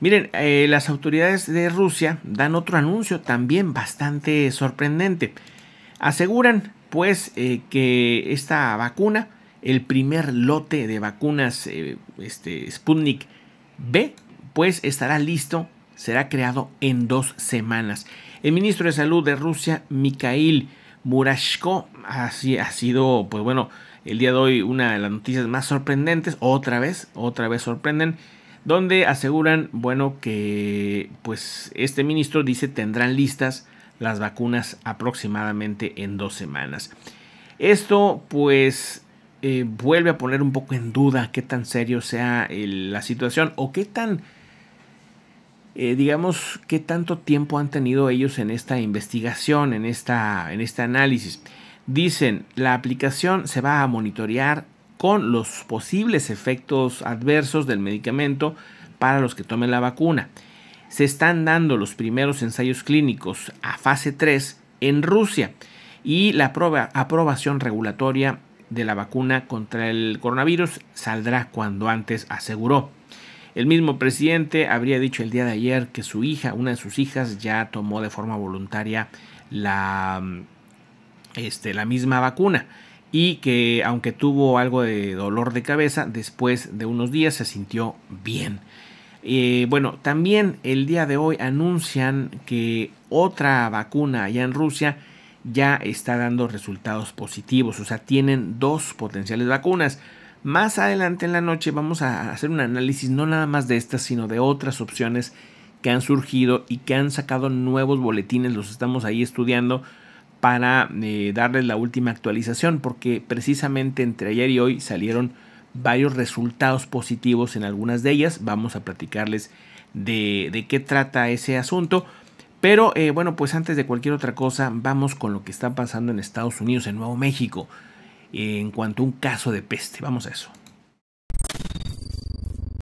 Miren, eh, las autoridades de Rusia dan otro anuncio también bastante sorprendente. Aseguran pues eh, que esta vacuna, el primer lote de vacunas eh, este, Sputnik B, pues estará listo, será creado en dos semanas. El ministro de Salud de Rusia, Mikhail Murashko, así ha sido, pues bueno, el día de hoy una de las noticias más sorprendentes, otra vez, otra vez sorprenden donde aseguran, bueno, que pues este ministro dice tendrán listas las vacunas aproximadamente en dos semanas. Esto pues eh, vuelve a poner un poco en duda qué tan serio sea la situación o qué tan, eh, digamos, qué tanto tiempo han tenido ellos en esta investigación, en, esta, en este análisis. Dicen, la aplicación se va a monitorear con los posibles efectos adversos del medicamento para los que tomen la vacuna. Se están dando los primeros ensayos clínicos a fase 3 en Rusia y la aprobación regulatoria de la vacuna contra el coronavirus saldrá cuando antes, aseguró. El mismo presidente habría dicho el día de ayer que su hija, una de sus hijas, ya tomó de forma voluntaria la, este, la misma vacuna y que aunque tuvo algo de dolor de cabeza, después de unos días se sintió bien. Eh, bueno, también el día de hoy anuncian que otra vacuna allá en Rusia ya está dando resultados positivos, o sea, tienen dos potenciales vacunas. Más adelante en la noche vamos a hacer un análisis no nada más de estas, sino de otras opciones que han surgido y que han sacado nuevos boletines, los estamos ahí estudiando para eh, darles la última actualización, porque precisamente entre ayer y hoy salieron varios resultados positivos en algunas de ellas. Vamos a platicarles de, qué trata ese asunto. Pero eh, bueno, pues antes de cualquier otra cosa, vamos con lo que está pasando en Estados Unidos, en Nuevo México, en cuanto a un caso de peste. Vamos a eso.